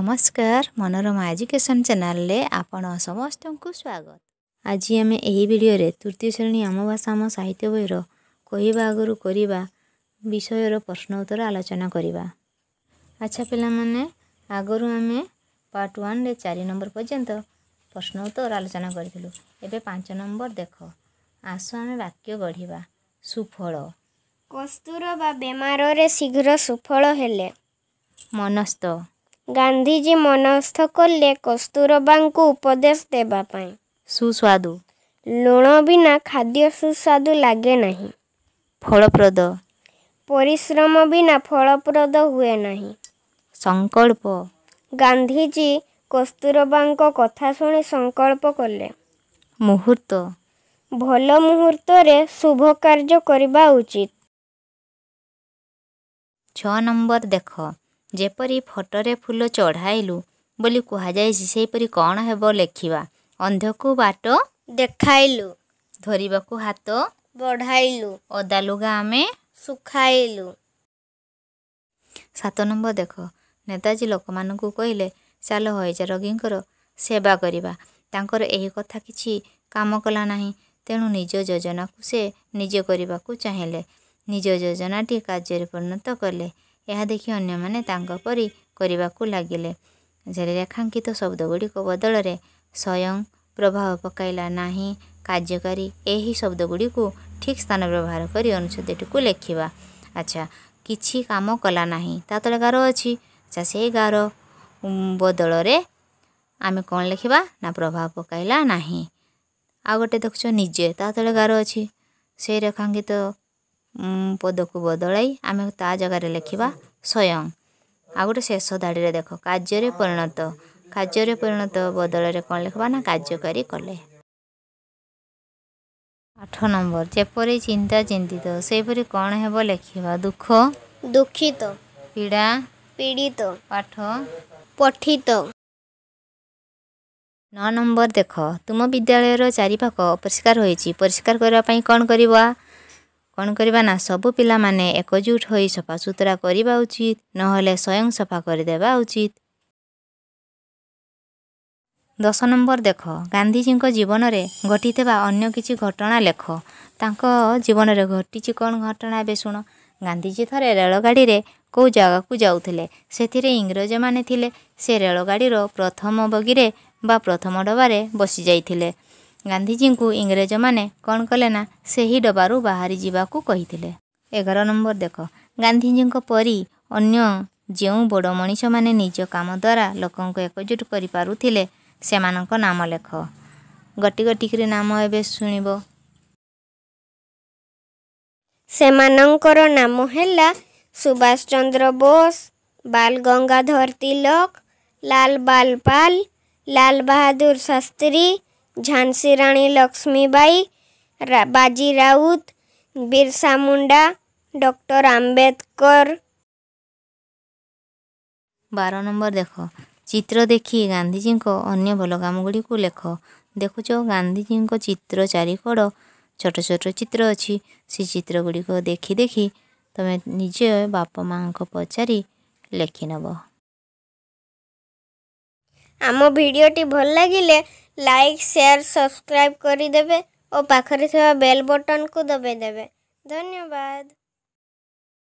ନମସ୍କାର ମନୋରମା ଏଜୁକେସନ୍ ଚ୍ୟାନେଲରେ ଆପଣ ସମସ୍ତଙ୍କୁ ସ୍ୱାଗତ ଆଜି ଆମେ ଏହି ଭିଡ଼ିଓରେ ତୃତୀୟ ଶ୍ରେଣୀ ଆମ ଭାଷା ଆମ ସାହିତ୍ୟ ବହିର କହିବା ଆଗରୁ କରିବା ବିଷୟର ପ୍ରଶ୍ନ ଉତ୍ତର ଆଲୋଚନା କରିବା ଆଚ୍ଛା ପିଲାମାନେ ଆଗରୁ ଆମେ ପାର୍ଟ ୱାନ୍ରେ ଚାରି ନମ୍ବର ପର୍ଯ୍ୟନ୍ତ ପ୍ରଶ୍ନ ଉତ୍ତର ଆଲୋଚନା କରିଥିଲୁ ଏବେ ପାଞ୍ଚ ନମ୍ବର ଦେଖ ଆସ ଆମେ ବାକ୍ୟ ଗଢ଼ିବା ସୁଫଳ କସ୍ତୁର ବା ବେମାରରେ ଶୀଘ୍ର ସୁଫଳ ହେଲେ ମନସ୍ଥ ଗାନ୍ଧିଜୀ ମନସ୍ଥ କଲେ କସ୍ତୁରବାଙ୍କୁ ଉପଦେଶ ଦେବା ପାଇଁ ସୁସ୍ୱାଦୁ ଲୁଣ ବିନା ଖାଦ୍ୟ ସୁସ୍ୱାଦୁ ଲାଗେ ନାହିଁ ଫଳପ୍ରଦ ପରିଶ୍ରମ ବିନା ଫଳପ୍ରଦ ହୁଏ ନାହିଁ ସଂକଳ୍ପ ଗାନ୍ଧିଜୀ କସ୍ତୁରବାଙ୍କ କଥା ଶୁଣି ସଂକଳ୍ପ କଲେ ମୁହୂର୍ତ୍ତ ଭଲ ମୁହୂର୍ତ୍ତରେ ଶୁଭ କାର୍ଯ୍ୟ କରିବା ଉଚିତ ଛଅ ନମ୍ବର ଦେଖ ଯେପରି ଫଟୋରେ ଫୁଲ ଚଢ଼ାଇଲୁ ବୋଲି କୁହାଯାଇଛି ସେହିପରି କ'ଣ ହେବ ଲେଖିବା ଅନ୍ଧକୁ ବାଟ ଦେଖାଇଲୁ ଧରିବାକୁ ହାତ ବଢ଼ାଇଲୁ ଅଦାଲୁଗା ଆମେ ଶୁଖାଇଲୁ ସାତ ନମ୍ବର ଦେଖ ନେତାଜୀ ଲୋକମାନଙ୍କୁ କହିଲେ ଚାଲ ହଇଜା ରୋଗୀଙ୍କର ସେବା କରିବା ତାଙ୍କର ଏହି କଥା କିଛି କାମ କଲା ନାହିଁ ତେଣୁ ନିଜ ଯୋଜନାକୁ ସେ ନିଜେ କରିବାକୁ ଚାହିଁଲେ ନିଜ ଯୋଜନାଟି କାର୍ଯ୍ୟରେ ପରିଣତ କଲେ ଏହା ଦେଖି ଅନ୍ୟମାନେ ତାଙ୍କ ପରି କରିବାକୁ ଲାଗିଲେ ଯେରେ ରେଖାଙ୍କିତ ଶବ୍ଦ ଗୁଡ଼ିକ ବଦଳରେ ସ୍ୱୟଂ ପ୍ରଭାବ ପକାଇଲା ନାହିଁ କାର୍ଯ୍ୟକାରୀ ଏହି ଶବ୍ଦଗୁଡ଼ିକୁ ଠିକ୍ ସ୍ଥାନ ବ୍ୟବହାର କରି ଅନୁଚ୍ଛେଦଟିକୁ ଲେଖିବା ଆଚ୍ଛା କିଛି କାମ କଲା ନାହିଁ ତା ତଳେ ଗାର ଅଛି ଆଚ୍ଛା ସେ ଗାର ବଦଳରେ ଆମେ କ'ଣ ଲେଖିବା ନା ପ୍ରଭାବ ପକାଇଲା ନାହିଁ ଆଉ ଗୋଟେ ଦେଖୁଛ ନିଜେ ତା ତଳେ ଗାର ଅଛି ସେ ରେଖାଙ୍କିତ ପଦକୁ ବଦଳାଇ ଆମେ ତା ଜାଗାରେ ଲେଖିବା ସ୍ୱୟଂ ଆଉ ଗୋଟେ ଶେଷ ଧାଡ଼ିରେ ଦେଖ କାର୍ଯ୍ୟରେ ପରିଣତ କାର୍ଯ୍ୟରେ ପରିଣତ ବଦଳରେ କ'ଣ ଲେଖିବା ନା କାର୍ଯ୍ୟକାରୀ କଲେ ଆଠ ନମ୍ବର ଯେପରି ଚିନ୍ତା ଚିନ୍ତିତ ସେହିପରି କ'ଣ ହେବ ଲେଖିବା ଦୁଃଖ ଦୁଃଖିତ ପୀଡ଼ା ପୀଡ଼ିତ ପାଠ ପଠିତ ନଅ ନମ୍ବର ଦେଖ ତୁମ ବିଦ୍ୟାଳୟର ଚାରିପାଖ ଅପରିଷ୍କାର ହୋଇଛି ପରିଷ୍କାର କରିବା ପାଇଁ କ'ଣ କରିବା କ'ଣ କରିବା ନା ସବୁ ପିଲାମାନେ ଏକଜୁଟ ହୋଇ ସଫାସୁତୁରା କରିବା ଉଚିତ ନହେଲେ ସ୍ୱୟଂ ସଫା କରିଦେବା ଉଚିତ ଦଶ ନମ୍ବର ଦେଖ ଗାନ୍ଧୀଜୀଙ୍କ ଜୀବନରେ ଘଟିଥିବା ଅନ୍ୟ କିଛି ଘଟଣା ଲେଖ ତାଙ୍କ ଜୀବନରେ ଘଟିଛି କ'ଣ ଘଟଣା ଏବେ ଶୁଣ ଗାନ୍ଧୀଜୀ ଥରେ ରେଳଗାଡ଼ିରେ କେଉଁ ଜାଗାକୁ ଯାଉଥିଲେ ସେଥିରେ ଇଂରେଜମାନେ ଥିଲେ ସେ ରେଳଗାଡ଼ିର ପ୍ରଥମ ବଗିରେ ବା ପ୍ରଥମ ଡବାରେ ବସିଯାଇଥିଲେ ଗାନ୍ଧିଜୀଙ୍କୁ ଇଂରେଜମାନେ କ'ଣ କଲେ ନା ସେହି ଡବାରୁ ବାହାରି ଯିବାକୁ କହିଥିଲେ ଏଗାର ନମ୍ବର ଦେଖ ଗାନ୍ଧିଜୀଙ୍କ ପରି ଅନ୍ୟ ଯେଉଁ ବଡ଼ ମଣିଷମାନେ ନିଜ କାମ ଦ୍ୱାରା ଲୋକଙ୍କୁ ଏକଜୁଟ କରିପାରୁଥିଲେ ସେମାନଙ୍କ ନାମ ଲେଖ ଗୋଟି ଗୋଟିକିରି ନାମ ଏବେ ଶୁଣିବ ସେମାନଙ୍କର ନାମ ହେଲା ସୁଭାଷ ଚନ୍ଦ୍ର ବୋଷ ବାଲ ଗଙ୍ଗାଧର ତିଲକ ଲାଲ ବାଲ ପାଲ ଲାଲ ବାହାଦୁର ଶାସ୍ତ୍ରୀ ઝાંસી રાણી লক্ষ্মীবাই বাজি রাউত বিরসা মুন্ডা ডক্টর আম্বেদকর বার নম্বর দেখ চিত্র দেখি গান্ধীজি অন্য ভাল কামগুড়ি লেখ দেখুছ গান্ধীজি চিত্র চারিকড় ছোট ছোট চিত্র অছি সে চিত্রগুড়ি দেখি দেখি তুমি নিজে বাপ মা পচারি লেখি নব আম ভিডিওটি ভাল লাগিলে ଲାଇକ୍ ସେୟାର ସବସ୍କ୍ରାଇବ୍ କରିଦେବେ ଓ ପାଖରେ ଥିବା ବେଲ୍ ବଟନ୍କୁ ଦବାଇ ଦେବେ ଧନ୍ୟବାଦ